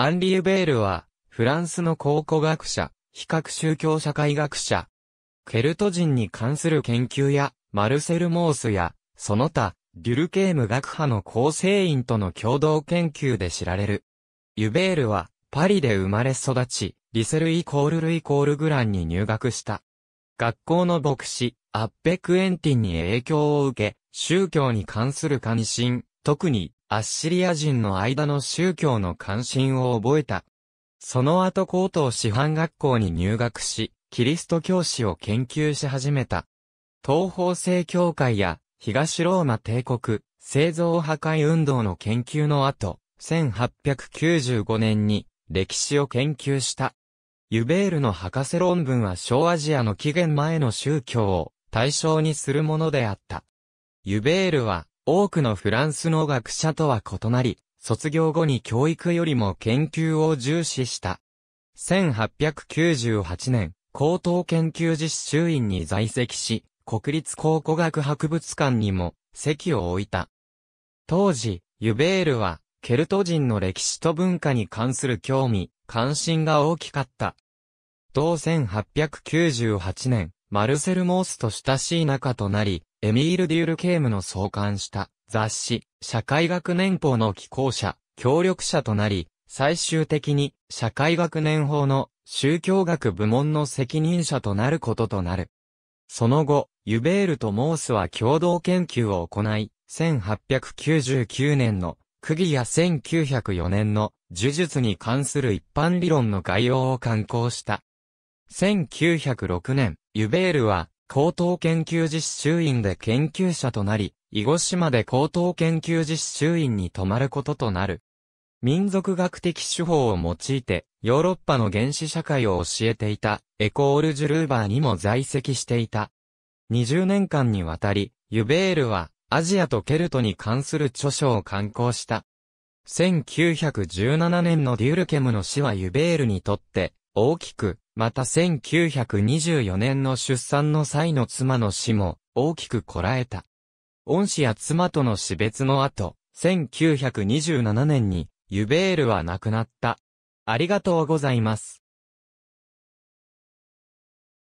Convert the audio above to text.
アンリ・ユベールは、フランスの考古学者、比較宗教社会学者、ケルト人に関する研究や、マルセル・モースや、その他、デュルケーム学派の構成員との共同研究で知られる。ユベールは、パリで生まれ育ち、リセルイコールルイコールグランに入学した。学校の牧師、アッペ・クエンティンに影響を受け、宗教に関する関心、特にアッシリア人の間の宗教の関心を覚えた。その後高等師範学校に入学し、キリスト教師を研究し始めた。東方正教会や東ローマ帝国、製造破壊運動の研究の後、1895年に歴史を研究した。ユベールの博士論文は小アジアの起源前の宗教を対象にするものであった。ユベールは多くのフランスの学者とは異なり、卒業後に教育よりも研究を重視した。1898年、高等研究実習院に在籍し、国立考古学博物館にも席を置いた。当時、ユベールは、ケルト人の歴史と文化に関する興味、関心が大きかった。同1898年、マルセル・モースと親しい仲となり、エミール・デュール・ケームの創刊した雑誌、社会学年報の寄稿者、協力者となり、最終的に社会学年報の宗教学部門の責任者となることとなる。その後、ユベールとモースは共同研究を行い、1899年の区議や1904年の呪術に関する一般理論の概要を刊行した。1906年、ユベールは高等研究実習院で研究者となり、囲碁島で高等研究実習院に泊まることとなる。民族学的手法を用いて、ヨーロッパの原始社会を教えていた、エコール・ジュルーバーにも在籍していた。20年間にわたり、ユベールは、アジアとケルトに関する著書を刊行した。1917年のデュルケムの死はユベールにとって、大きくまた1924年の出産の際の妻の死も大きくこらえた。恩師や妻との死別の後、1927年にユベールは亡くなった。ありがとうございます。